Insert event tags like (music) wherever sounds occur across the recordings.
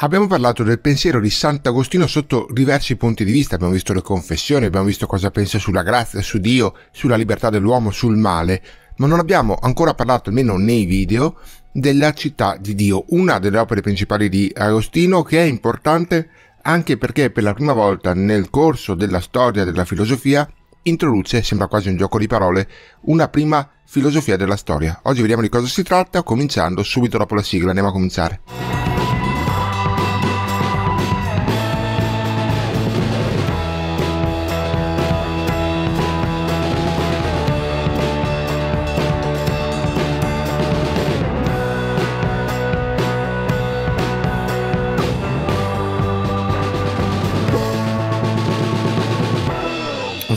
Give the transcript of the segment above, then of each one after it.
Abbiamo parlato del pensiero di Sant'Agostino sotto diversi punti di vista, abbiamo visto le confessioni, abbiamo visto cosa pensa sulla grazia, su Dio, sulla libertà dell'uomo, sul male, ma non abbiamo ancora parlato, almeno nei video, della città di Dio, una delle opere principali di Agostino che è importante anche perché per la prima volta nel corso della storia della filosofia introduce, sembra quasi un gioco di parole, una prima filosofia della storia. Oggi vediamo di cosa si tratta, cominciando subito dopo la sigla, andiamo a cominciare.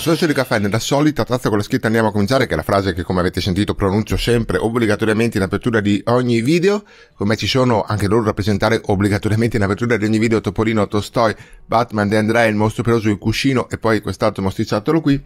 sorso di caffè nella solita tazza con la scritta andiamo a cominciare, che è la frase che come avete sentito pronuncio sempre obbligatoriamente in apertura di ogni video, come ci sono anche loro rappresentare obbligatoriamente in apertura di ogni video Topolino, Tolstoi, Batman, De Andrea, il mostro peloso, il cuscino e poi quest'altro mostriciattolo qui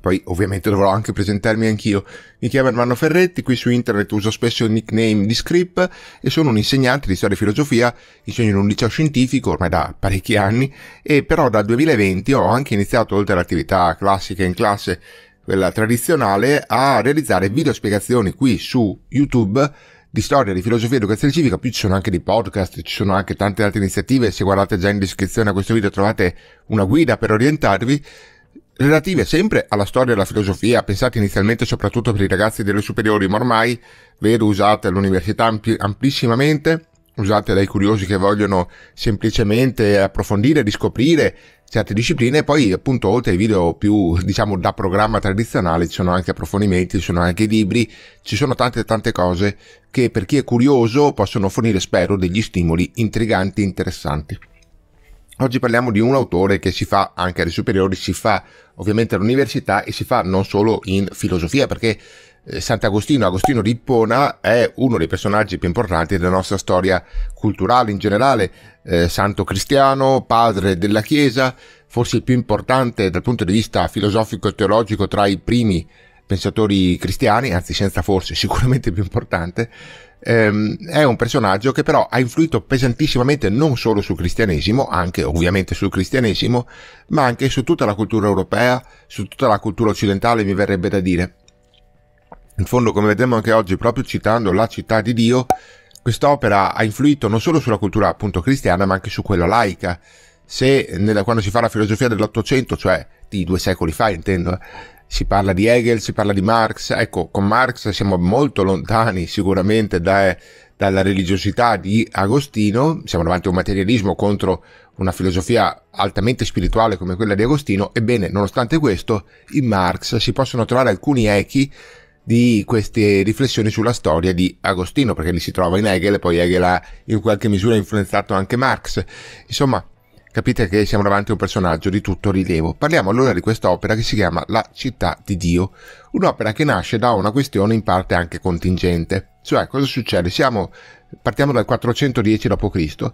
poi ovviamente dovrò anche presentarmi anch'io. Mi chiamo Ermanno Ferretti, qui su internet uso spesso il nickname di Scrip e sono un insegnante di storia e filosofia, insegno in un liceo scientifico ormai da parecchi anni e però dal 2020 ho anche iniziato, oltre all'attività classica in classe, quella tradizionale, a realizzare video spiegazioni qui su YouTube di storia, di filosofia e educazione civica, più ci sono anche dei podcast, ci sono anche tante altre iniziative, se guardate già in descrizione a questo video trovate una guida per orientarvi relative sempre alla storia e alla filosofia, pensate inizialmente soprattutto per i ragazzi delle superiori, ma ormai vedo usate all'università ampli- amplissimamente, usate dai curiosi che vogliono semplicemente approfondire, riscoprire certe discipline e poi appunto oltre ai video più diciamo da programma tradizionale ci sono anche approfondimenti, ci sono anche libri, ci sono tante tante cose che per chi è curioso possono fornire spero degli stimoli intriganti e interessanti. Oggi parliamo di un autore che si fa anche alle superiori, si fa ovviamente all'università e si fa non solo in filosofia, perché eh, Sant'Agostino, Agostino di Ippona, è uno dei personaggi più importanti della nostra storia culturale in generale, eh, santo cristiano, padre della Chiesa, forse il più importante dal punto di vista filosofico e teologico tra i primi pensatori cristiani, anzi senza forse (laughs) sicuramente più importante, ehm, è un personaggio che però ha influito pesantissimamente non solo sul cristianesimo, anche ovviamente sul cristianesimo, ma anche su tutta la cultura europea, su tutta la cultura occidentale, mi verrebbe da dire. In fondo, come vedremo anche oggi, proprio citando la città di Dio, quest'opera ha influito non solo sulla cultura appunto cristiana, ma anche su quella laica. Se nella, quando si fa la filosofia dell'Ottocento, cioè di due secoli fa intendo, eh, si parla di Hegel, si parla di Marx, ecco con Marx siamo molto lontani sicuramente da, dalla religiosità di Agostino, siamo davanti a un materialismo contro una filosofia altamente spirituale come quella di Agostino, ebbene nonostante questo in Marx si possono trovare alcuni echi di queste riflessioni sulla storia di Agostino, perché li si trova in Hegel, e poi Hegel ha in qualche misura influenzato anche Marx. Insomma, capite che siamo davanti a un personaggio di tutto rilievo. Parliamo allora di quest'opera che si chiama La città di Dio, un'opera che nasce da una questione in parte anche contingente. Cioè, cosa succede? Siamo, partiamo dal 410 d.C.,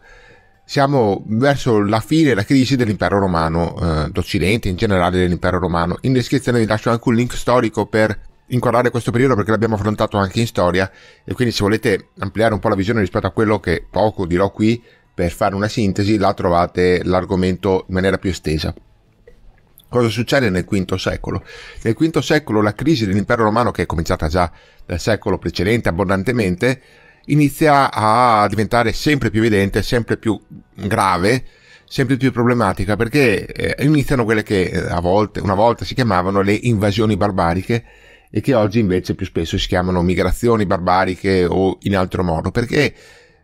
siamo verso la fine la crisi dell'impero romano, eh, d'Occidente in generale dell'impero romano. In descrizione vi lascio anche un link storico per inquadrare questo periodo perché l'abbiamo affrontato anche in storia e quindi se volete ampliare un po' la visione rispetto a quello che poco dirò qui per fare una sintesi, là trovate l'argomento in maniera più estesa. Cosa succede nel V secolo? Nel V secolo la crisi dell'impero romano, che è cominciata già dal secolo precedente abbondantemente, inizia a diventare sempre più evidente, sempre più grave, sempre più problematica, perché eh, iniziano quelle che eh, volte, una volta si chiamavano le invasioni barbariche, e che oggi invece più spesso si chiamano migrazioni barbariche o in altro modo, perché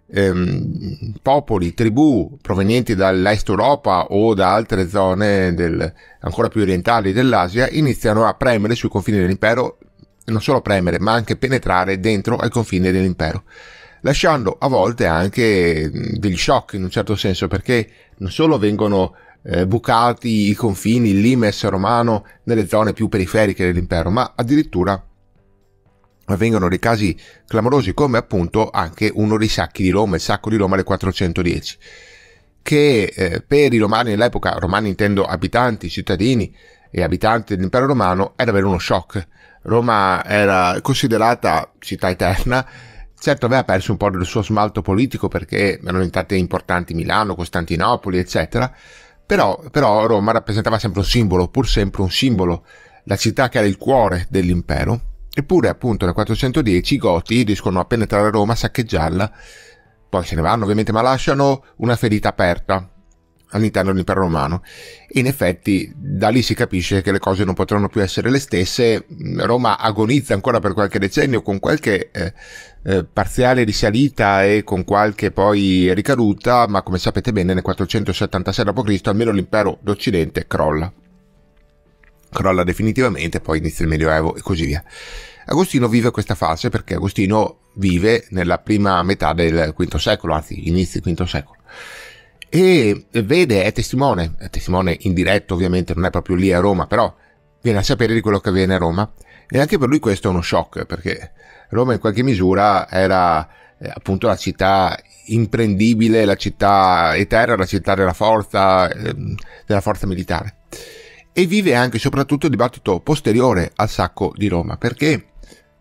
ehm, popoli, tribù provenienti dall'est Europa o da altre zone del, ancora più orientali dell'Asia iniziano a premere sui confini dell'impero, non solo premere, ma anche penetrare dentro ai confini dell'impero, lasciando a volte anche degli shock in un certo senso, perché non solo vengono eh, bucati i confini, il limes romano nelle zone più periferiche dell'impero, ma addirittura avvengono dei casi clamorosi come appunto anche uno dei sacchi di Roma, il sacco di Roma del 410, che eh, per i romani nell'epoca, romani intendo abitanti, cittadini e abitanti dell'impero romano, era davvero uno shock. Roma era considerata città eterna, certo aveva perso un po' del suo smalto politico perché erano diventate importanti Milano, Costantinopoli, eccetera, però, però Roma rappresentava sempre un simbolo, pur sempre un simbolo, la città che era il cuore dell'impero Eppure appunto nel 410 i Goti riescono a penetrare Roma, saccheggiarla, poi se ne vanno ovviamente, ma lasciano una ferita aperta all'interno dell'impero romano. in effetti da lì si capisce che le cose non potranno più essere le stesse, Roma agonizza ancora per qualche decennio con qualche eh, eh, parziale risalita e con qualche poi ricaduta, ma come sapete bene nel 476 d.C. almeno l'impero d'Occidente crolla crolla definitivamente, poi inizia il Medioevo e così via. Agostino vive questa fase perché Agostino vive nella prima metà del V secolo, anzi inizio del V secolo, e vede, è testimone, è testimone indiretto ovviamente, non è proprio lì a Roma, però viene a sapere di quello che avviene a Roma e anche per lui questo è uno shock perché Roma in qualche misura era eh, appunto la città imprendibile, la città eterna, la città della forza, eh, della forza militare e vive anche e soprattutto il dibattito posteriore al sacco di Roma, perché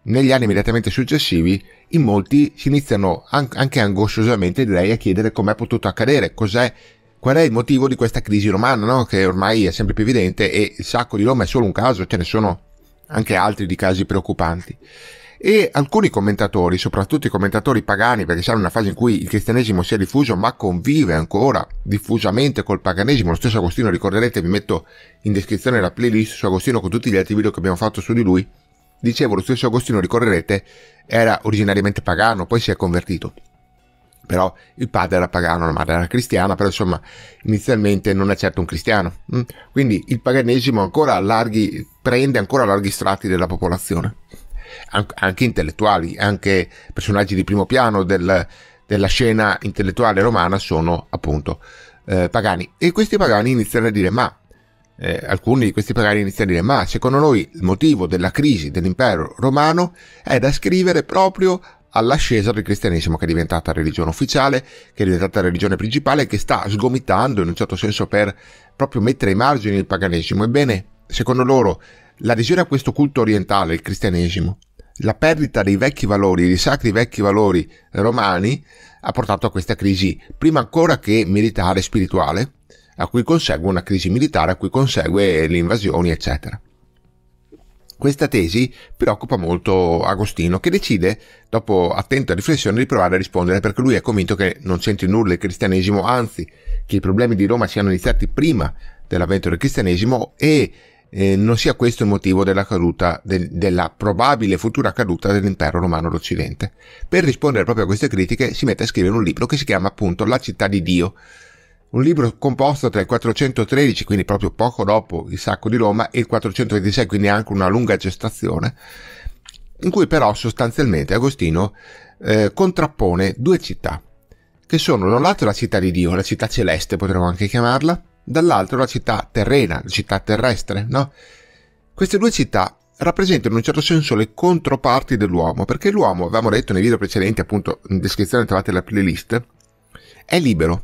negli anni immediatamente successivi in molti si iniziano anche angosciosamente direi a chiedere com'è potuto accadere, cos'è, qual è il motivo di questa crisi romana no? che ormai è sempre più evidente e il sacco di Roma è solo un caso, ce ne sono anche altri di casi preoccupanti e alcuni commentatori, soprattutto i commentatori pagani, perché siamo in una fase in cui il cristianesimo si è diffuso ma convive ancora diffusamente col paganesimo, lo stesso Agostino ricorderete, vi metto in descrizione la playlist su Agostino con tutti gli altri video che abbiamo fatto su di lui, dicevo lo stesso Agostino ricorderete era originariamente pagano, poi si è convertito, però il padre era pagano, la madre era cristiana, però insomma inizialmente non è certo un cristiano, mm? quindi il paganesimo ancora larghi, prende ancora larghi strati della popolazione anche intellettuali, anche personaggi di primo piano del, della scena intellettuale romana sono appunto eh, pagani. E questi pagani iniziano a dire ma eh, alcuni di questi pagani iniziano a dire ma secondo noi il motivo della crisi dell'impero romano è da scrivere proprio all'ascesa del cristianesimo che è diventata religione ufficiale, che è diventata religione principale, che sta sgomitando in un certo senso per proprio mettere ai margini il paganesimo. Ebbene, secondo loro L'adesione a questo culto orientale, il cristianesimo, la perdita dei vecchi valori, dei sacri vecchi valori romani, ha portato a questa crisi, prima ancora che militare e spirituale, a cui consegue una crisi militare, a cui consegue le invasioni, eccetera. Questa tesi preoccupa molto Agostino, che decide, dopo attenta riflessione, di provare a rispondere perché lui è convinto che non c'entri nulla il cristianesimo, anzi che i problemi di Roma siano iniziati prima dell'avvento del cristianesimo e eh, non sia questo il motivo della caduta, del, della probabile futura caduta dell'impero romano d'Occidente. Per rispondere proprio a queste critiche si mette a scrivere un libro che si chiama appunto La città di Dio, un libro composto tra il 413, quindi proprio poco dopo il sacco di Roma, e il 426, quindi anche una lunga gestazione, in cui però sostanzialmente Agostino eh, contrappone due città, che sono da un lato la città di Dio, la città celeste potremmo anche chiamarla, dall'altro la città terrena, la città terrestre, no? Queste due città rappresentano in un certo senso le controparti dell'uomo, perché l'uomo, avevamo detto nei video precedenti, appunto in descrizione trovate la playlist, è libero,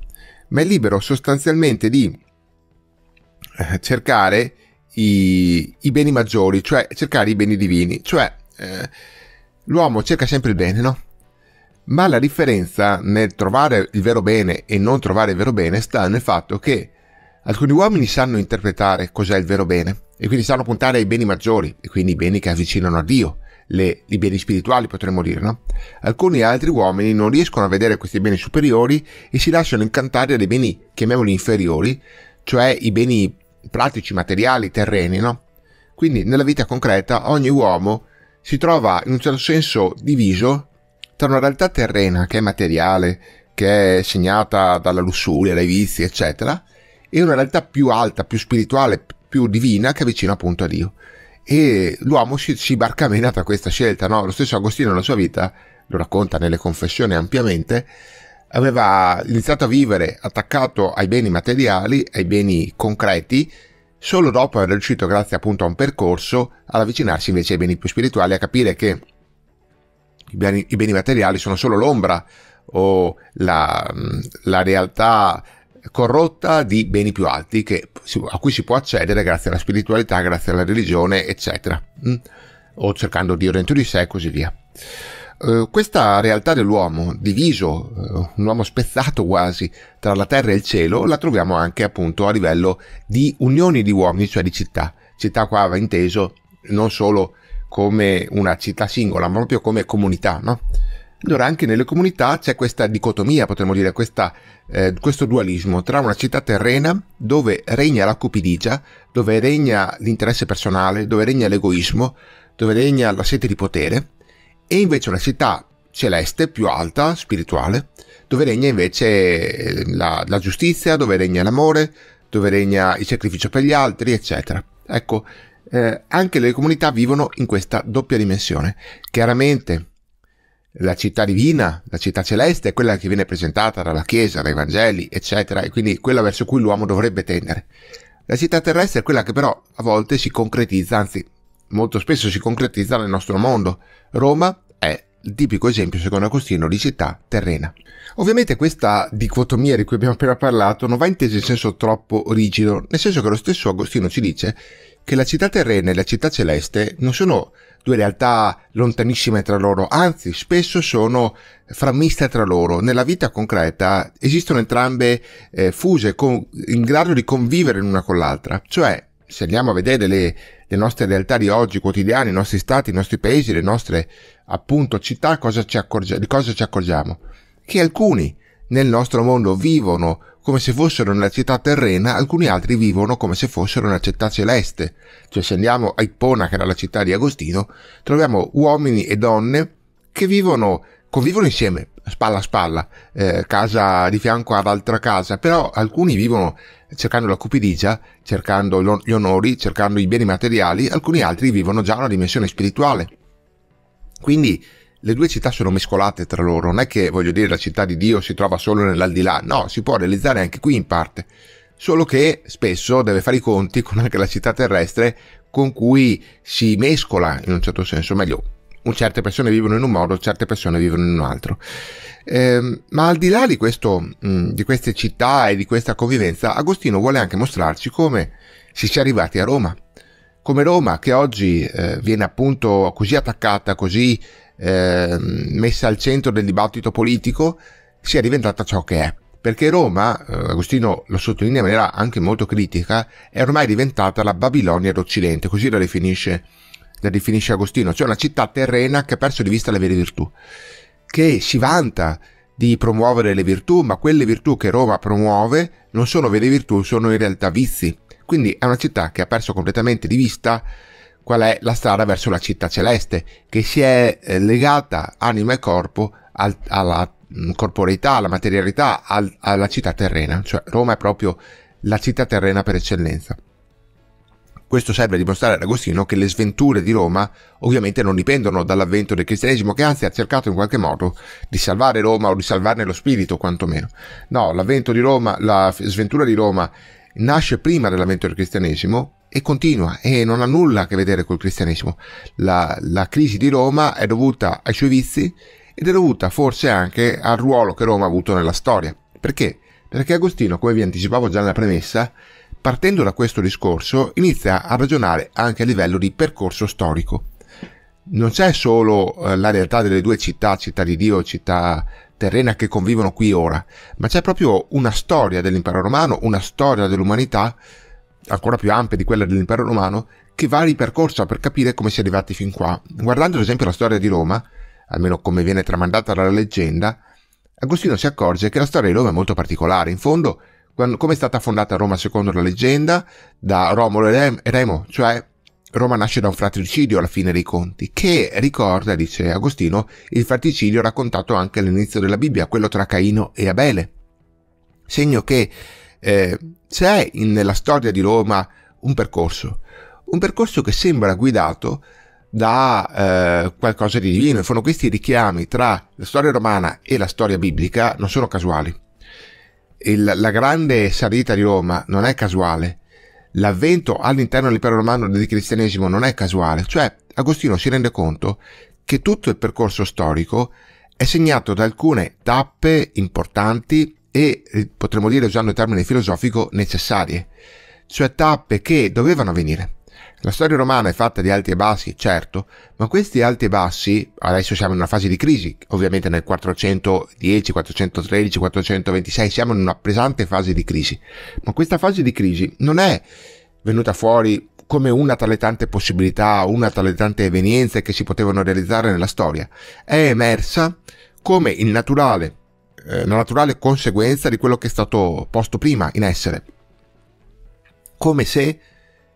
ma è libero sostanzialmente di eh, cercare i, i beni maggiori, cioè cercare i beni divini, cioè eh, l'uomo cerca sempre il bene, no? Ma la differenza nel trovare il vero bene e non trovare il vero bene sta nel fatto che Alcuni uomini sanno interpretare cos'è il vero bene e quindi sanno puntare ai beni maggiori e quindi i beni che avvicinano a Dio, le, i beni spirituali potremmo dire, no? Alcuni altri uomini non riescono a vedere questi beni superiori e si lasciano incantare dai beni, chiamiamoli inferiori, cioè i beni pratici, materiali, terreni, no? Quindi nella vita concreta ogni uomo si trova in un certo senso diviso tra una realtà terrena che è materiale, che è segnata dalla lussuria, dai vizi, eccetera, e una realtà più alta, più spirituale, più divina che avvicina appunto a Dio. E l'uomo si, si barcamena tra questa scelta, no? Lo stesso Agostino nella sua vita, lo racconta nelle confessioni ampiamente, aveva iniziato a vivere attaccato ai beni materiali, ai beni concreti, solo dopo aver riuscito, grazie appunto a un percorso, ad avvicinarsi invece ai beni più spirituali, a capire che i beni, i beni materiali sono solo l'ombra o la, la realtà corrotta di beni più alti che, a cui si può accedere grazie alla spiritualità, grazie alla religione, eccetera, mm? o cercando Dio dentro di sé e così via. Eh, questa realtà dell'uomo, diviso, eh, un uomo spezzato quasi tra la terra e il cielo, la troviamo anche appunto a livello di unioni di uomini, cioè di città. Città qua va inteso non solo come una città singola, ma proprio come comunità, no? Allora anche nelle comunità c'è questa dicotomia, potremmo dire, questa, eh, questo dualismo tra una città terrena dove regna la cupidigia, dove regna l'interesse personale, dove regna l'egoismo, dove regna la sete di potere, e invece una città celeste, più alta, spirituale, dove regna invece eh, la, la giustizia, dove regna l'amore, dove regna il sacrificio per gli altri, eccetera. Ecco, eh, anche le comunità vivono in questa doppia dimensione. Chiaramente la città divina, la città celeste è quella che viene presentata dalla Chiesa, dai Vangeli, eccetera, e quindi quella verso cui l'uomo dovrebbe tendere. La città terrestre è quella che però a volte si concretizza, anzi molto spesso si concretizza nel nostro mondo. Roma è il tipico esempio, secondo Agostino, di città terrena. Ovviamente questa dicotomia di cui abbiamo appena parlato non va intesa in senso troppo rigido, nel senso che lo stesso Agostino ci dice che la città terrena e la città celeste non sono due realtà lontanissime tra loro, anzi spesso sono frammiste tra loro. Nella vita concreta esistono entrambe eh, fuse, con, in grado di convivere l'una con l'altra. Cioè, se andiamo a vedere le, le nostre realtà di oggi, quotidiane, i nostri stati, i nostri paesi, le nostre appunto città, cosa ci accorgia, di cosa ci accorgiamo? Che alcuni nel nostro mondo vivono come se fossero nella città terrena, alcuni altri vivono come se fossero nella città celeste. Cioè se andiamo a Ippona, che era la città di Agostino, troviamo uomini e donne che vivono, convivono insieme, spalla a spalla, eh, casa di fianco ad altra casa, però alcuni vivono cercando la cupidigia, cercando gli onori, cercando i beni materiali, alcuni altri vivono già una dimensione spirituale. Quindi le due città sono mescolate tra loro, non è che voglio dire la città di Dio si trova solo nell'aldilà, no, si può realizzare anche qui in parte, solo che spesso deve fare i conti con anche la città terrestre con cui si mescola in un certo senso, meglio, certe persone vivono in un modo, certe persone vivono in un altro. Eh, ma al di là di, questo, di queste città e di questa convivenza, Agostino vuole anche mostrarci come si sia arrivati a Roma come Roma che oggi eh, viene appunto così attaccata, così eh, messa al centro del dibattito politico sia diventata ciò che è. Perché Roma, eh, Agostino lo sottolinea in maniera anche molto critica, è ormai diventata la Babilonia d'Occidente, così la definisce, la definisce Agostino, cioè una città terrena che ha perso di vista le vere virtù, che si vanta di promuovere le virtù, ma quelle virtù che Roma promuove non sono vere virtù, sono in realtà vizi. Quindi è una città che ha perso completamente di vista qual è la strada verso la città celeste, che si è eh, legata anima e corpo al, alla mm, corporeità, alla materialità, al, alla città terrena, cioè Roma è proprio la città terrena per eccellenza. Questo serve a dimostrare ad Agostino che le sventure di Roma ovviamente non dipendono dall'avvento del cristianesimo, che anzi ha cercato in qualche modo di salvare Roma o di salvarne lo spirito, quantomeno. No, l'avvento di Roma, la sventura di Roma nasce prima dell'avvento del cristianesimo, e continua e non ha nulla a che vedere col cristianesimo. La, la crisi di Roma è dovuta ai suoi vizi ed è dovuta forse anche al ruolo che Roma ha avuto nella storia. Perché? Perché Agostino, come vi anticipavo già nella premessa, partendo da questo discorso inizia a ragionare anche a livello di percorso storico. Non c'è solo eh, la realtà delle due città, città di Dio, città terrena che convivono qui ora, ma c'è proprio una storia dell'impero romano, una storia dell'umanità ancora più ampia di quella dell'impero romano, che va ripercorsa per capire come si è arrivati fin qua. Guardando ad esempio la storia di Roma, almeno come viene tramandata dalla leggenda, Agostino si accorge che la storia di Roma è molto particolare. In fondo, come è stata fondata Roma secondo la leggenda? Da Romolo e Remo, cioè Roma nasce da un fratricidio alla fine dei conti, che ricorda, dice Agostino, il fratricidio raccontato anche all'inizio della Bibbia, quello tra Caino e Abele. Segno che eh, c'è in, nella storia di Roma un percorso, un percorso che sembra guidato da eh, qualcosa di divino. E fondo questi richiami tra la storia romana e la storia biblica non sono casuali. Il, la grande salita di Roma non è casuale, l'avvento all'interno dell'impero romano del cristianesimo non è casuale, cioè Agostino si rende conto che tutto il percorso storico è segnato da alcune tappe importanti e eh, potremmo dire usando il termine filosofico necessarie, cioè tappe che dovevano avvenire. La storia romana è fatta di alti e bassi, certo, ma questi alti e bassi, adesso siamo in una fase di crisi, ovviamente nel 410, 413, 426 siamo in una pesante fase di crisi, ma questa fase di crisi non è venuta fuori come una tra le tante possibilità, una tra le tante evenienze che si potevano realizzare nella storia, è emersa come il naturale eh, una naturale conseguenza di quello che è stato posto prima in essere. Come se,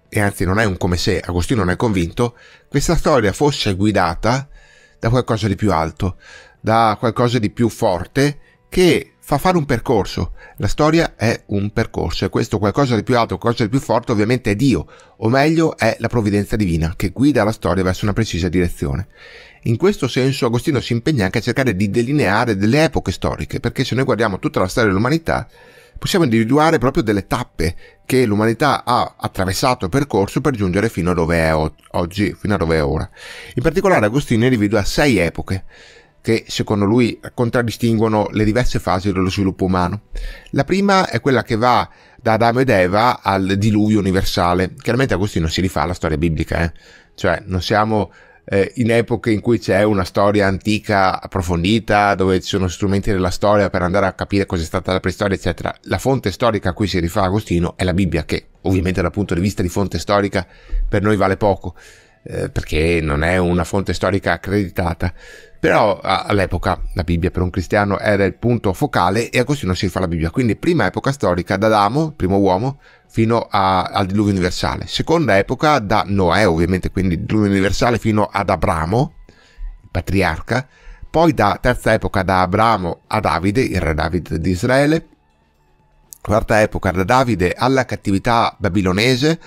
e anzi non è un come se, Agostino non è convinto, questa storia fosse guidata da qualcosa di più alto, da qualcosa di più forte che fa fare un percorso. La storia è un percorso e questo qualcosa di più alto, qualcosa di più forte ovviamente è Dio, o meglio è la provvidenza divina che guida la storia verso una precisa direzione. In questo senso Agostino si impegna anche a cercare di delineare delle epoche storiche, perché se noi guardiamo tutta la storia dell'umanità, possiamo individuare proprio delle tappe che l'umanità ha attraversato e percorso per giungere fino a dove è oggi, fino a dove è ora. In particolare Agostino individua sei epoche che secondo lui contraddistinguono le diverse fasi dello sviluppo umano. La prima è quella che va da Adamo ed Eva al diluvio universale. Chiaramente Agostino si rifà alla storia biblica, eh? cioè non siamo eh, in epoche in cui c'è una storia antica approfondita, dove ci sono strumenti della storia per andare a capire cosa è stata la preistoria, eccetera. La fonte storica a cui si rifà Agostino è la Bibbia, che ovviamente dal punto di vista di fonte storica per noi vale poco, eh, perché non è una fonte storica accreditata però all'epoca la Bibbia per un cristiano era il punto focale e Agostino si rifà la Bibbia. Quindi prima epoca storica da Adamo, primo uomo, fino a, al diluvio universale. Seconda epoca da Noè, ovviamente, quindi diluvio universale fino ad Abramo, il patriarca. Poi da terza epoca da Abramo a Davide, il re Davide di Israele. Quarta epoca da Davide alla cattività babilonese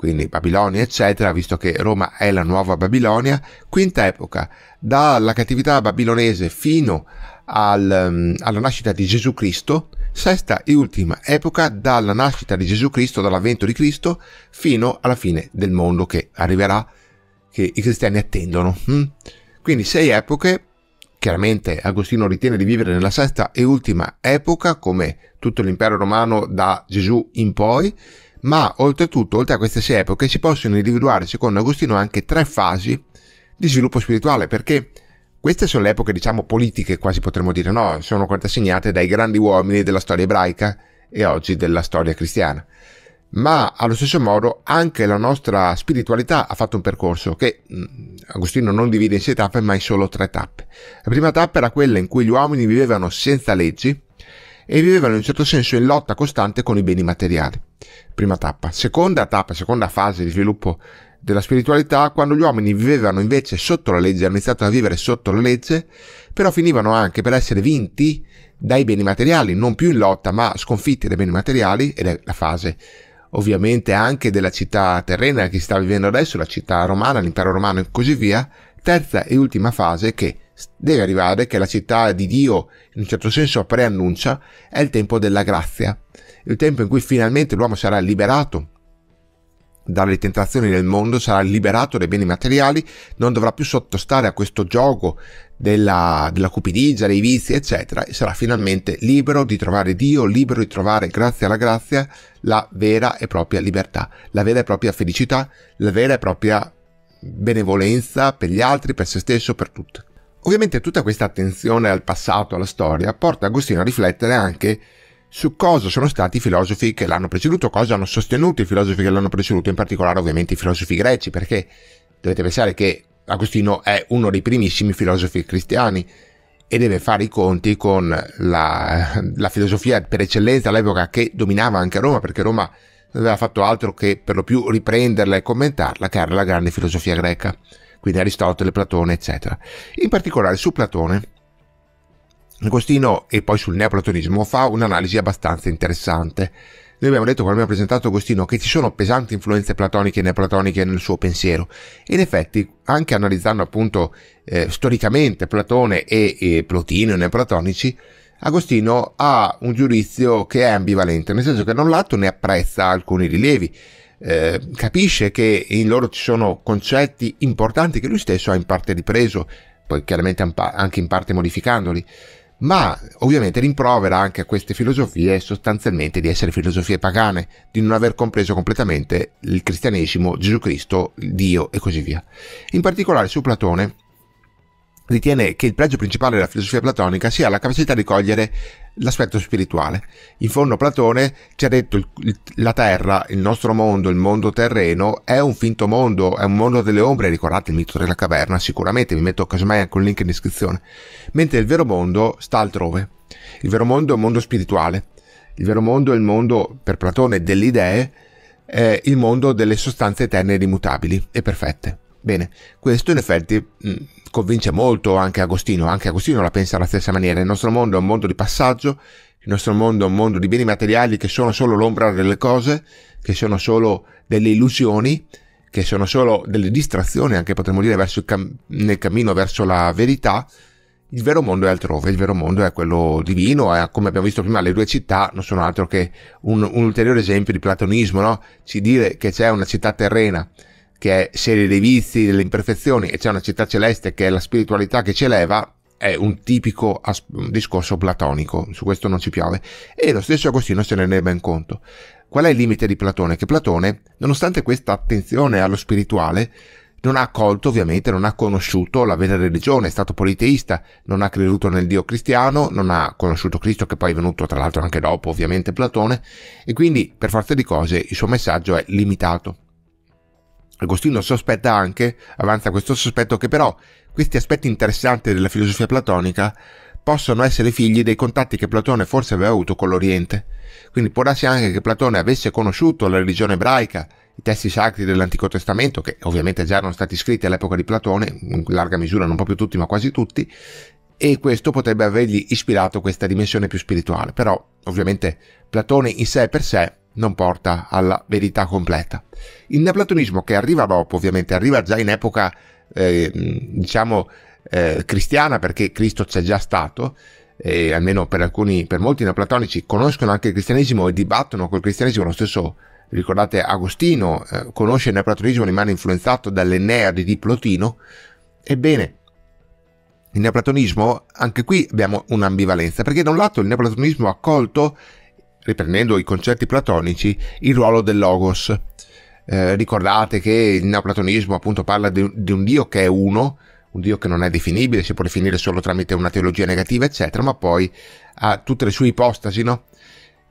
quindi Babilonia eccetera, visto che Roma è la nuova Babilonia, quinta epoca, dalla cattività babilonese fino al, ehm, alla nascita di Gesù Cristo, sesta e ultima epoca dalla nascita di Gesù Cristo, dall'avvento di Cristo, fino alla fine del mondo che arriverà, che i cristiani attendono. Hm? Quindi sei epoche, chiaramente Agostino ritiene di vivere nella sesta e ultima epoca, come tutto l'impero romano da Gesù in poi, ma oltretutto, oltre a queste sei epoche, si possono individuare, secondo Agostino, anche tre fasi di sviluppo spirituale, perché queste sono le epoche, diciamo, politiche, quasi potremmo dire, no? Sono contrassegnate dai grandi uomini della storia ebraica e oggi della storia cristiana. Ma allo stesso modo anche la nostra spiritualità ha fatto un percorso che mm, Agostino non divide in sei tappe, ma in solo tre tappe. La prima tappa era quella in cui gli uomini vivevano senza leggi, e vivevano in un certo senso in lotta costante con i beni materiali. Prima tappa. Seconda tappa, seconda fase di sviluppo della spiritualità, quando gli uomini vivevano invece sotto la legge, hanno iniziato a vivere sotto la legge, però finivano anche per essere vinti dai beni materiali, non più in lotta ma sconfitti dai beni materiali ed è la fase ovviamente anche della città terrena che si sta vivendo adesso, la città romana, l'impero romano e così via. Terza e ultima fase che deve arrivare, che la città di Dio in un certo senso preannuncia, è il tempo della grazia, il tempo in cui finalmente l'uomo sarà liberato dalle tentazioni del mondo, sarà liberato dai beni materiali, non dovrà più sottostare a questo gioco della, della cupidigia, dei vizi, eccetera, e sarà finalmente libero di trovare Dio, libero di trovare, grazie alla grazia, la vera e propria libertà, la vera e propria felicità, la vera e propria benevolenza per gli altri, per se stesso, per tutti. Ovviamente tutta questa attenzione al passato, alla storia, porta Agostino a riflettere anche su cosa sono stati i filosofi che l'hanno preceduto, cosa hanno sostenuto i filosofi che l'hanno preceduto, in particolare ovviamente i filosofi greci, perché dovete pensare che Agostino è uno dei primissimi filosofi cristiani e deve fare i conti con la, la filosofia per eccellenza all'epoca che dominava anche Roma, perché Roma non aveva fatto altro che per lo più riprenderla e commentarla, che era la grande filosofia greca quindi Aristotele, Platone, eccetera. In particolare su Platone, Agostino e poi sul neoplatonismo fa un'analisi abbastanza interessante. Noi abbiamo detto quando abbiamo presentato Agostino che ci sono pesanti influenze platoniche e neoplatoniche nel suo pensiero. in effetti, anche analizzando appunto eh, storicamente Platone e, e Plotino e neoplatonici, Agostino ha un giudizio che è ambivalente, nel senso che da un lato ne apprezza alcuni rilievi, eh, capisce che in loro ci sono concetti importanti che lui stesso ha in parte ripreso, poi chiaramente anche in parte modificandoli, ma ovviamente rimprovera anche a queste filosofie sostanzialmente di essere filosofie pagane, di non aver compreso completamente il cristianesimo, Gesù Cristo, Dio e così via. In particolare su Platone ritiene che il pregio principale della filosofia platonica sia la capacità di cogliere l'aspetto spirituale. In fondo Platone ci ha detto che la Terra, il nostro mondo, il mondo terreno è un finto mondo, è un mondo delle ombre, ricordate il mito della caverna sicuramente, vi metto casomai anche un link in descrizione, mentre il vero mondo sta altrove. Il vero mondo è un mondo spirituale, il vero mondo è il mondo per Platone delle idee, è il mondo delle sostanze eterne ed immutabili e perfette. Bene, questo in effetti mm, convince molto anche Agostino, anche Agostino la pensa alla stessa maniera, il nostro mondo è un mondo di passaggio, il nostro mondo è un mondo di beni materiali che sono solo l'ombra delle cose, che sono solo delle illusioni, che sono solo delle distrazioni, anche potremmo dire, cam- nel cammino verso la verità. Il vero mondo è altrove, il vero mondo è quello divino, è, come abbiamo visto prima le due città non sono altro che un, un ulteriore esempio di platonismo, no? Ci dire che c'è una città terrena che è serie dei vizi, delle imperfezioni, e c'è una città celeste che è la spiritualità che ci eleva, è un tipico as- un discorso platonico, su questo non ci piove. E lo stesso Agostino se ne è ben conto. Qual è il limite di Platone? Che Platone, nonostante questa attenzione allo spirituale, non ha accolto, ovviamente, non ha conosciuto la vera religione, è stato politeista, non ha creduto nel Dio cristiano, non ha conosciuto Cristo, che poi è venuto tra l'altro anche dopo, ovviamente, Platone, e quindi, per forza di cose, il suo messaggio è limitato. Agostino sospetta anche, avanza questo sospetto, che però questi aspetti interessanti della filosofia platonica possono essere figli dei contatti che Platone forse aveva avuto con l'Oriente. Quindi può darsi anche che Platone avesse conosciuto la religione ebraica, i testi sacri dell'Antico Testamento, che ovviamente già erano stati scritti all'epoca di Platone, in larga misura non proprio tutti, ma quasi tutti, e questo potrebbe avergli ispirato questa dimensione più spirituale. Però, ovviamente, Platone in sé per sé non porta alla verità completa. Il neoplatonismo che arriva dopo, ovviamente, arriva già in epoca, eh, diciamo, eh, cristiana, perché Cristo c'è già stato, e almeno per alcuni, per molti neoplatonici, conoscono anche il cristianesimo e dibattono col cristianesimo lo stesso. Ricordate Agostino, eh, conosce il neoplatonismo, rimane influenzato dall'Eneade di Plotino. Ebbene, il neoplatonismo, anche qui abbiamo un'ambivalenza, perché da un lato il neoplatonismo ha accolto riprendendo i concetti platonici, il ruolo del Logos. Eh, ricordate che il neoplatonismo appunto parla di, di un Dio che è uno, un Dio che non è definibile, si può definire solo tramite una teologia negativa, eccetera, ma poi ha tutte le sue ipostasi, no?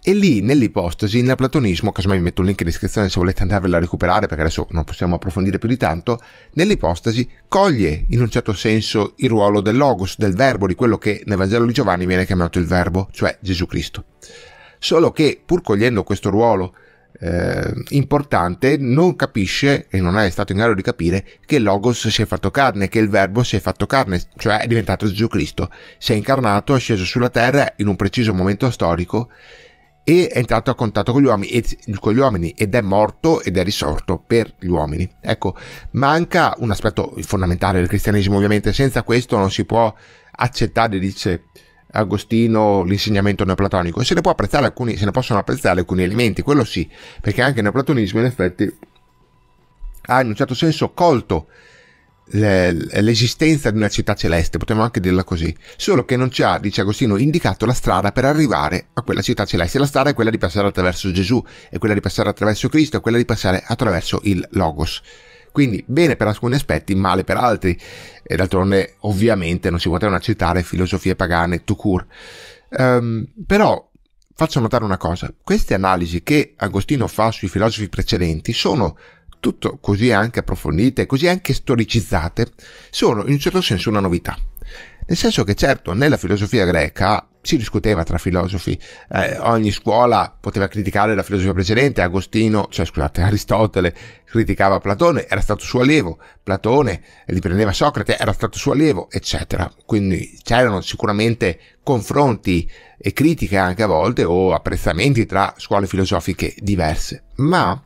E lì, nell'ipostasi, nel platonismo, casomai vi metto un link in descrizione se volete andarvela a recuperare, perché adesso non possiamo approfondire più di tanto, nell'ipostasi coglie in un certo senso il ruolo del logos, del verbo, di quello che nel Vangelo di Giovanni viene chiamato il verbo, cioè Gesù Cristo solo che pur cogliendo questo ruolo eh, importante non capisce e non è stato in grado di capire che il logos si è fatto carne, che il verbo si è fatto carne, cioè è diventato Gesù Cristo, si è incarnato, è sceso sulla terra in un preciso momento storico e è entrato a contatto con gli, uomini, e, con gli uomini ed è morto ed è risorto per gli uomini. Ecco, manca un aspetto fondamentale del cristianesimo ovviamente, senza questo non si può accettare, dice Agostino l'insegnamento neoplatonico se ne, alcuni, se ne possono apprezzare alcuni elementi, quello sì, perché anche il neoplatonismo in effetti ha in un certo senso colto l'esistenza di una città celeste, potremmo anche dirla così, solo che non ci ha, dice Agostino, indicato la strada per arrivare a quella città celeste. La strada è quella di passare attraverso Gesù, è quella di passare attraverso Cristo, è quella di passare attraverso il Logos. Quindi bene per alcuni aspetti, male per altri. E d'altronde, ovviamente, non si potevano accettare filosofie pagane to cure. Um, però faccio notare una cosa, queste analisi che Agostino fa sui filosofi precedenti sono tutto così anche approfondite, così anche storicizzate, sono in un certo senso una novità. Nel senso che certo nella filosofia greca si discuteva tra filosofi, eh, ogni scuola poteva criticare la filosofia precedente, Agostino, cioè scusate, (laughs) Aristotele criticava Platone, era stato suo allievo, Platone riprendeva Socrate, era stato suo allievo, eccetera. Quindi c'erano sicuramente confronti e critiche anche a volte o apprezzamenti tra scuole filosofiche diverse, ma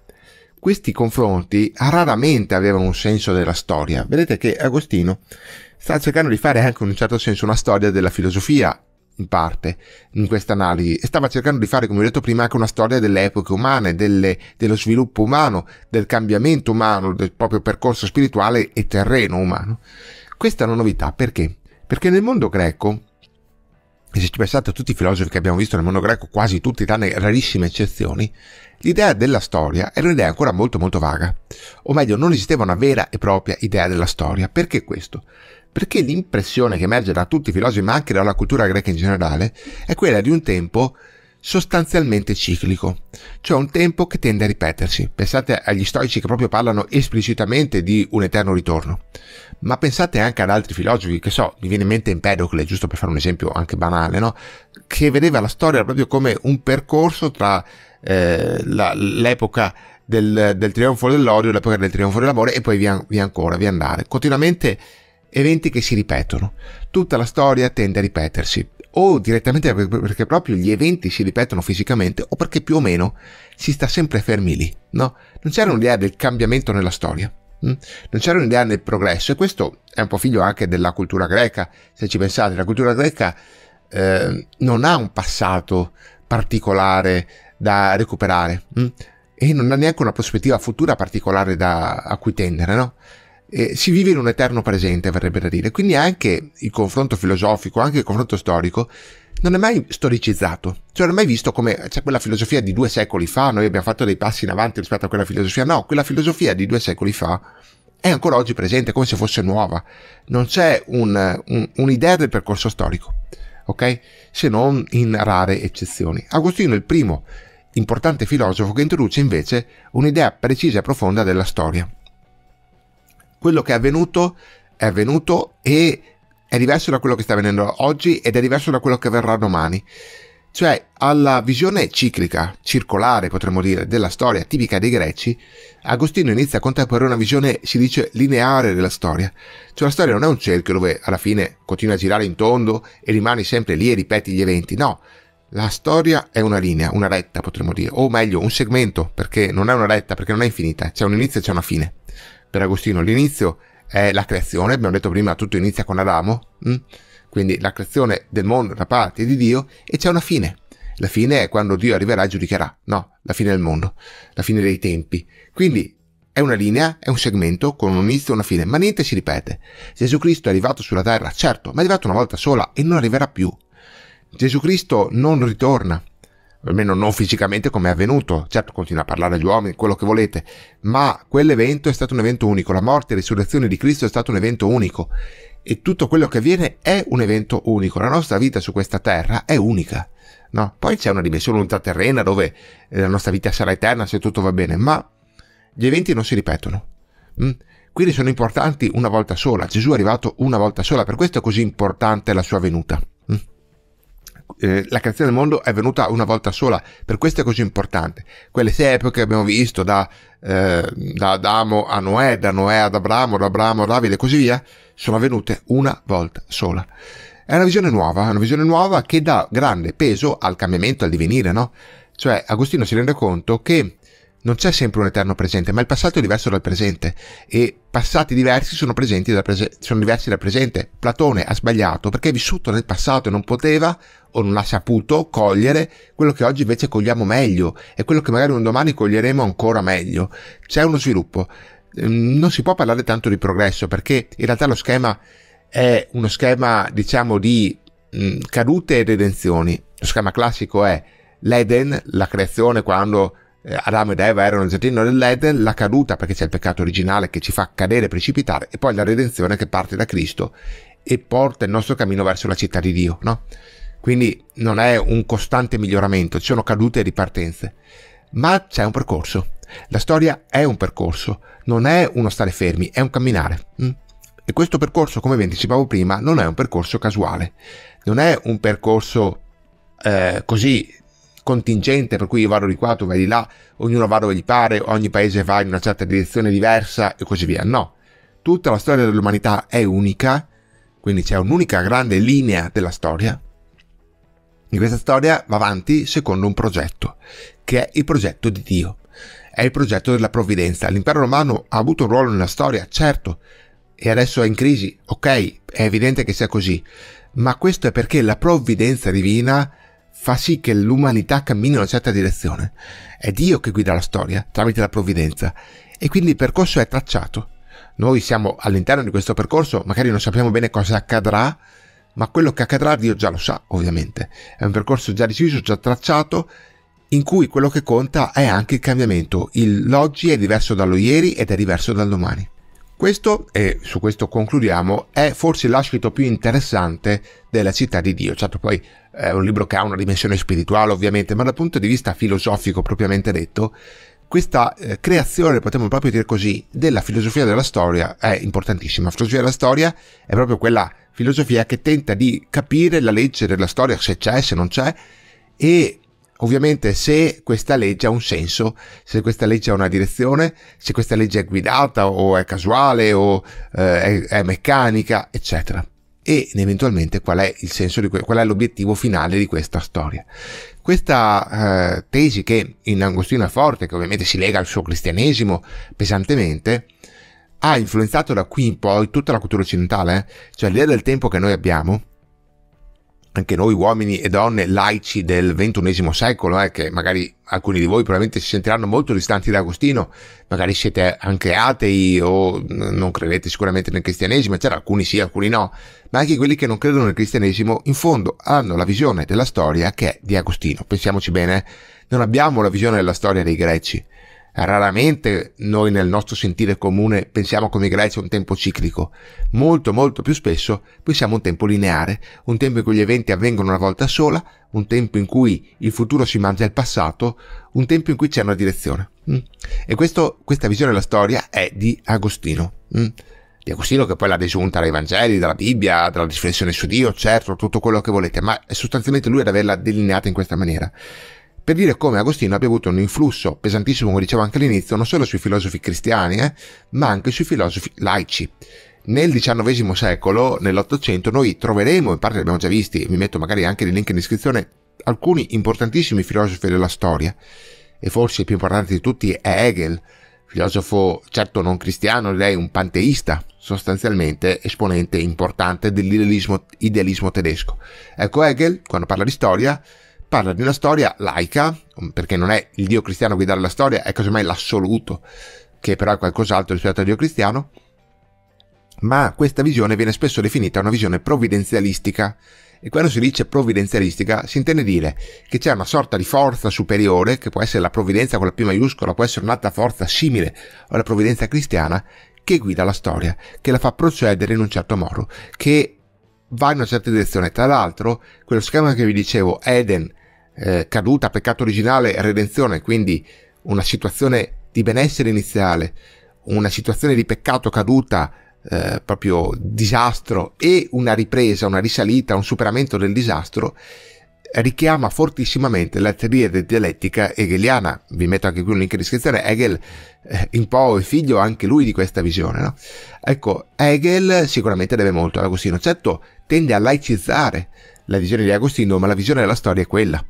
questi confronti raramente avevano un senso della storia. Vedete che Agostino sta cercando di fare anche in un certo senso una storia della filosofia, in parte, in questa analisi, e stava cercando di fare, come ho detto prima, anche una storia delle epoche umane, delle, dello sviluppo umano, del cambiamento umano, del proprio percorso spirituale e terreno umano. Questa è una novità, perché? Perché nel mondo greco, e se ci pensate a tutti i filosofi che abbiamo visto nel mondo greco, quasi tutti, tranne rarissime eccezioni, l'idea della storia era un'idea ancora molto molto vaga. O meglio, non esisteva una vera e propria idea della storia. Perché questo? perché l'impressione che emerge da tutti i filosofi, ma anche dalla cultura greca in generale, è quella di un tempo sostanzialmente ciclico, cioè un tempo che tende a ripetersi. Pensate agli stoici che proprio parlano esplicitamente di un eterno ritorno, ma pensate anche ad altri filosofi, che so, mi viene in mente Empedocle, giusto per fare un esempio anche banale, no? che vedeva la storia proprio come un percorso tra eh, la, l'epoca del, del, trionfo dell'odio, l'epoca del trionfo dell'amore e poi via, via ancora, via andare, continuamente eventi che si ripetono. Tutta la storia tende a ripetersi, o direttamente perché proprio gli eventi si ripetono fisicamente, o perché più o meno si sta sempre fermi lì, no? Non c'era un'idea del cambiamento nella storia. Mm? Non c'era un'idea del progresso e questo è un po' figlio anche della cultura greca, se ci pensate, la cultura greca eh, non ha un passato particolare da recuperare mh? Mm? e non ha neanche una prospettiva futura particolare da, a cui tendere, no? eh, si vive in un eterno presente, verrebbe da dire. Quindi anche il confronto filosofico, anche il confronto storico, non è mai storicizzato, cioè non è mai visto come c'è cioè, quella filosofia di due secoli fa, noi abbiamo fatto dei passi in avanti rispetto a quella filosofia, no, quella filosofia di due secoli fa è ancora oggi presente come se fosse nuova, non c'è un, un, un'idea del percorso storico, ok? Se non in rare eccezioni. Agostino è il primo importante filosofo che introduce invece un'idea precisa e profonda della storia, quello che è avvenuto è avvenuto e è diverso da quello che sta avvenendo oggi ed è diverso da quello che avverrà domani. Cioè, alla visione ciclica, circolare potremmo dire, della storia tipica dei greci, Agostino inizia a contemperare una visione, si dice, lineare della storia. Cioè la storia non è un cerchio dove alla fine continua a girare in tondo e rimani sempre lì e ripeti gli eventi, no. La storia è una linea, una retta potremmo dire, o meglio un segmento, perché non è una retta, perché non è infinita, c'è un inizio e c'è una fine per Agostino l'inizio è la creazione, abbiamo detto prima tutto inizia con Adamo, mh? Mm? quindi la creazione del mondo da parte di Dio e c'è una fine. La fine è quando Dio arriverà e giudicherà, no, la fine del mondo, la fine dei tempi. Quindi è una linea, è un segmento con un inizio e una fine, ma niente si ripete. Gesù Cristo è arrivato sulla terra, certo, ma è arrivato una volta sola e non arriverà più. Gesù Cristo non ritorna almeno non fisicamente come è avvenuto, certo continua a parlare agli uomini, quello che volete, ma quell'evento è stato un evento unico, la morte e la risurrezione di Cristo è stato un evento unico e tutto quello che avviene è un evento unico, la nostra vita su questa terra è unica. No? Poi c'è una dimensione ultraterrena dove eh, la nostra vita sarà eterna se tutto va bene, ma gli eventi non si ripetono. Mm? Quindi sono importanti una volta sola, Gesù è arrivato una volta sola, per questo è così importante la sua venuta. Eh, la creazione del mondo è venuta una volta sola, per questo è così importante. Quelle sei epoche che abbiamo visto da, eh, da Adamo a Noè, da Noè ad Abramo, da Abramo a Davide e così via, sono avvenute una volta sola. È una visione nuova, una visione nuova che dà grande peso al cambiamento, al divenire, no? Cioè Agostino si rende conto che non c'è sempre un eterno presente, ma il passato è diverso dal presente e passati diversi sono, prese- sono, diversi dal presente. Platone ha sbagliato perché è vissuto nel passato e non poteva o non ha saputo cogliere quello che oggi invece cogliamo meglio e quello che magari un domani coglieremo ancora meglio. C'è uno sviluppo. Ehm, non si può parlare tanto di progresso perché in realtà lo schema è uno schema, diciamo, di mh, cadute e redenzioni. Lo schema classico è l'Eden, la creazione quando Adamo ed Eva erano il giardino dell'Eden, la caduta perché c'è il peccato originale che ci fa cadere e precipitare e poi la redenzione che parte da Cristo e porta il nostro cammino verso la città di Dio, no? Quindi non è un costante miglioramento, ci sono cadute e ripartenze, ma c'è un percorso. La storia è un percorso, non è uno stare fermi, è un camminare. Mm? E questo percorso, come vi anticipavo prima, non è un percorso casuale, non è un percorso eh, così contingente, per cui io vado di qua, tu vai di là, ognuno va dove gli pare, ogni paese va in una certa direzione diversa e così via. No, tutta la storia dell'umanità è unica, quindi c'è un'unica grande linea della storia. E questa storia va avanti secondo un progetto, che è il progetto di Dio. È il progetto della provvidenza. L'impero romano ha avuto un ruolo nella storia, certo, e adesso è in crisi. Ok, è evidente che sia così, ma questo è perché la provvidenza divina fa sì che l'umanità cammini in una certa direzione. È Dio che guida la storia tramite la provvidenza e quindi il percorso è tracciato. Noi siamo all'interno di questo percorso, magari non sappiamo bene cosa accadrà, ma quello che accadrà Dio già lo sa, ovviamente. È un percorso già deciso, già tracciato, in cui quello che conta è anche il cambiamento. Il, l'oggi è diverso dallo ieri ed è diverso dal domani. Questo, e su questo concludiamo, è forse l'ascito più interessante della città di Dio. Certo, poi è un libro che ha una dimensione spirituale ovviamente, ma dal punto di vista filosofico propriamente detto, questa eh, creazione, potremmo proprio dire così, della filosofia della storia è importantissima. La filosofia della storia è proprio quella filosofia che tenta di capire la legge della storia, se c'è, se non c'è, e ovviamente se questa legge ha un senso, se questa legge ha una direzione, se questa legge è guidata o è casuale o eh, è, è meccanica, eccetera e eventualmente qual è il senso di que- qual è l'obiettivo finale di questa storia. Questa eh, tesi che in Agostino è forte, che ovviamente si lega al suo cristianesimo pesantemente, ha influenzato da qui in poi tutta la cultura occidentale, eh? cioè l'idea del tempo che noi abbiamo anche noi uomini e donne laici del ventunesimo secolo, eh, che magari alcuni di voi probabilmente si sentiranno molto distanti da Agostino, magari siete anche atei o non credete sicuramente nel cristianesimo, c'era alcuni sì, alcuni no, ma anche quelli che non credono nel cristianesimo in fondo hanno la visione della storia che è di Agostino. Pensiamoci bene, non abbiamo la visione della storia dei greci, Raramente noi nel nostro sentire comune pensiamo come i greci a un tempo ciclico, molto molto più spesso pensiamo a un tempo lineare, un tempo in cui gli eventi avvengono una volta sola, un tempo in cui il futuro si mangia il passato, un tempo in cui c'è una direzione. Mm. E questo, questa visione della storia è di Agostino. Mm. Di Agostino che poi l'ha desunta dai Vangeli, dalla Bibbia, dalla riflessione su Dio, certo, tutto quello che volete, ma è sostanzialmente lui ad averla delineata in questa maniera per dire come Agostino abbia avuto un influsso pesantissimo, come dicevo anche all'inizio, non solo sui filosofi cristiani, eh, ma anche sui filosofi laici. Nel XIX secolo, nell'Ottocento, noi troveremo, in parte li abbiamo già visti, vi metto magari anche il link in descrizione, alcuni importantissimi filosofi della storia, e forse il più importante di tutti è Hegel, filosofo certo non cristiano, direi un panteista, sostanzialmente esponente importante dell'idealismo tedesco. Ecco Hegel, quando parla di storia, parla di una storia laica, perché non è il Dio cristiano a guidare la storia, è casomai l'assoluto, che però è qualcos'altro rispetto al Dio cristiano, ma questa visione viene spesso definita una visione provvidenzialistica. E quando si dice provvidenzialistica si intende dire che c'è una sorta di forza superiore, che può essere la provvidenza con la P maiuscola, può essere un'altra forza simile alla provvidenza cristiana, che guida la storia, che la fa procedere in un certo modo, che va in una certa direzione. Tra l'altro, quello schema che vi dicevo, Eden, eh, caduta, peccato originale, redenzione, quindi una situazione di benessere iniziale, una situazione di peccato, caduta, eh, proprio disastro e una ripresa, una risalita, un superamento del disastro, richiama fortissimamente la teoria dialettica hegeliana. Vi metto anche qui un link in descrizione. Hegel, eh, in po' è figlio anche lui di questa visione. No? Ecco, Hegel sicuramente deve molto ad Agostino. Certo, tende a laicizzare la visione di Agostino, ma la visione della storia è quella.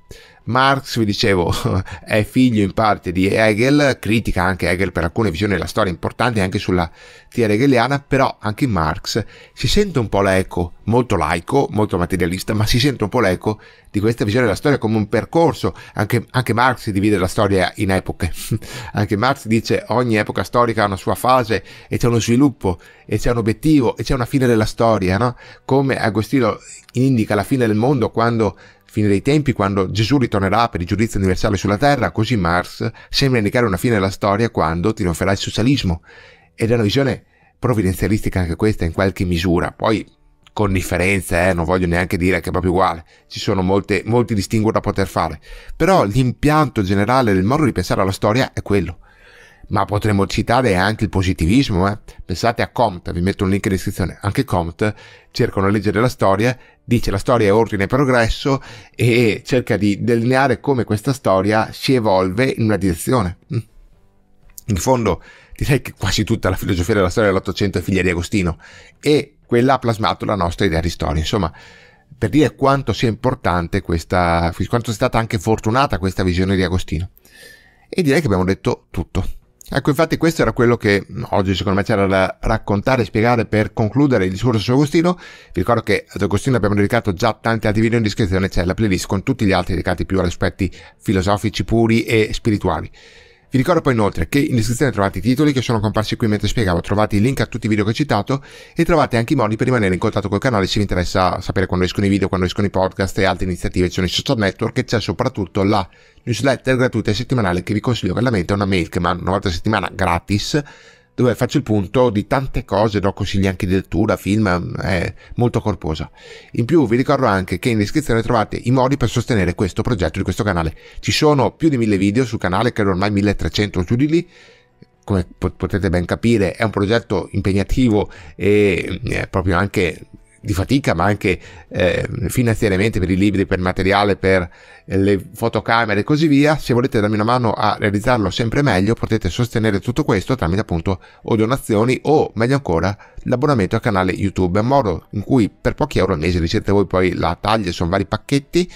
Marx, vi dicevo, (laughs) è figlio in parte di Hegel, critica anche Hegel per alcune visioni della storia importanti anche sulla teoria hegeliana, però anche in Marx si sente un po' l'eco, molto laico, molto materialista, ma si sente un po' l'eco di questa visione della storia come un percorso. Anche, anche Marx divide la storia in epoche. (laughs) anche Marx dice ogni epoca storica ha una sua fase e c'è uno sviluppo e c'è un obiettivo e c'è una fine della storia, no? Come Agostino indica la fine del mondo quando fine dei tempi, quando Gesù ritornerà per il giudizio universale sulla terra, così Marx sembra indicare una fine della storia quando trionferà il socialismo. Ed è una visione provvidenzialistica anche questa in qualche misura, poi con differenze, eh, non voglio neanche dire che è proprio uguale, ci sono molte, molti distinguo da poter fare, però l'impianto generale del modo di pensare alla storia è quello ma potremmo citare anche il positivismo. Eh? Pensate a Comte, vi metto un link in descrizione. Anche Comte cerca una legge della storia, dice la storia è ordine e progresso e cerca di delineare come questa storia si evolve in una direzione. Mm. In fondo, direi che quasi tutta la filosofia della storia dell'Ottocento è figlia di Agostino e quella ha plasmato la nostra idea di storia. Insomma, per dire quanto sia importante questa, quanto sia stata anche fortunata questa visione di Agostino. E direi che abbiamo detto tutto. Ecco, infatti questo era quello che oggi secondo me c'era da raccontare e spiegare per concludere il discorso su Agostino. Vi ricordo che ad Agostino abbiamo dedicato già tanti altri video in descrizione, c'è la playlist con tutti gli altri dedicati più ad aspetti filosofici puri e spirituali. Vi ricordo poi inoltre che in descrizione trovate i titoli che sono comparsi qui mentre spiegavo, trovate i link a tutti i video che ho citato e trovate anche i modi per rimanere in contatto col canale se vi interessa sapere quando escono i video, quando escono i podcast e altre iniziative, ci sono i social network e c'è soprattutto la newsletter gratuita e settimanale che vi consiglio caldamente, è una mail che mando una volta a settimana gratis dove faccio il punto di tante cose, do consigli anche di lettura, film, è molto corposa. In più vi ricordo anche che in descrizione trovate i modi per sostenere questo progetto di questo canale. Ci sono più di mille video sul canale, credo ormai 1300 giù di lì, come potete ben capire è un progetto impegnativo e eh, proprio anche di fatica, ma anche eh, finanziariamente per i libri, per il materiale, per le fotocamere e così via. Se volete darmi una mano a realizzarlo sempre meglio, potete sostenere tutto questo tramite appunto o donazioni o meglio ancora l'abbonamento al canale YouTube, È un modo in cui per pochi euro al mese ricevete voi poi la taglia, sono vari pacchetti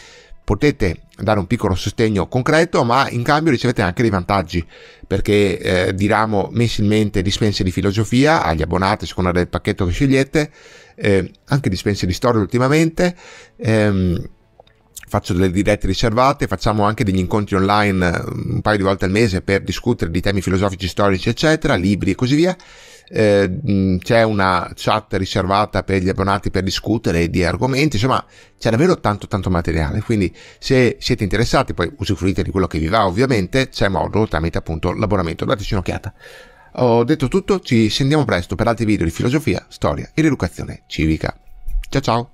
potete dare un piccolo sostegno concreto, ma in cambio ricevete anche dei vantaggi, perché eh, diramo mensilmente dispense di filosofia agli abbonati, a seconda del pacchetto che scegliete, eh, anche dispense di storia ultimamente. Ehm, faccio delle dirette riservate, facciamo anche degli incontri online mm, un paio di volte al mese per discutere di temi filosofici, storici, eccetera, libri e così via. Eh, mm, c'è una chat riservata per gli abbonati per discutere di argomenti, insomma c'è davvero tanto tanto materiale, quindi se siete interessati poi usufruite di quello che vi va ovviamente, c'è modo tramite appunto l'abbonamento, dateci un'occhiata. Ho detto tutto, ci sentiamo presto per altri video di filosofia, storia ed educazione civica. Ciao ciao!